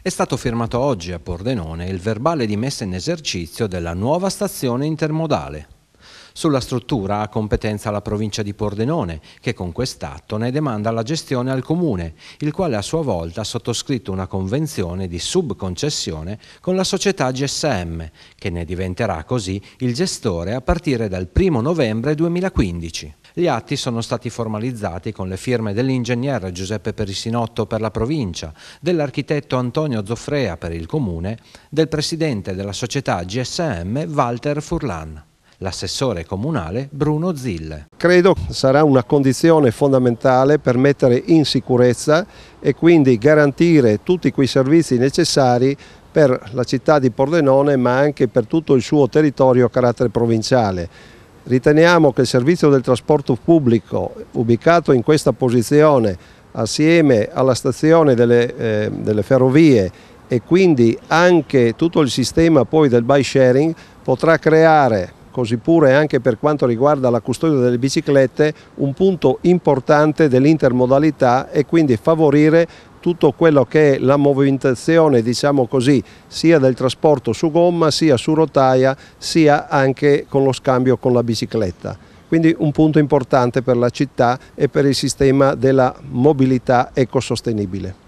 È stato firmato oggi a Pordenone il verbale di messa in esercizio della nuova stazione intermodale. Sulla struttura ha competenza la provincia di Pordenone, che con quest'atto ne demanda la gestione al comune, il quale a sua volta ha sottoscritto una convenzione di subconcessione con la società GSM, che ne diventerà così il gestore a partire dal 1 novembre 2015. Gli atti sono stati formalizzati con le firme dell'ingegnere Giuseppe Perissinotto per la provincia, dell'architetto Antonio Zoffrea per il comune, del presidente della società GSM Walter Furlan l'assessore comunale Bruno Zille. Credo sarà una condizione fondamentale per mettere in sicurezza e quindi garantire tutti quei servizi necessari per la città di Pordenone ma anche per tutto il suo territorio a carattere provinciale Riteniamo che il servizio del trasporto pubblico ubicato in questa posizione assieme alla stazione delle, eh, delle ferrovie e quindi anche tutto il sistema poi del bike sharing potrà creare così pure anche per quanto riguarda la custodia delle biciclette, un punto importante dell'intermodalità e quindi favorire tutto quello che è la movimentazione diciamo così, sia del trasporto su gomma sia su rotaia sia anche con lo scambio con la bicicletta. Quindi un punto importante per la città e per il sistema della mobilità ecosostenibile.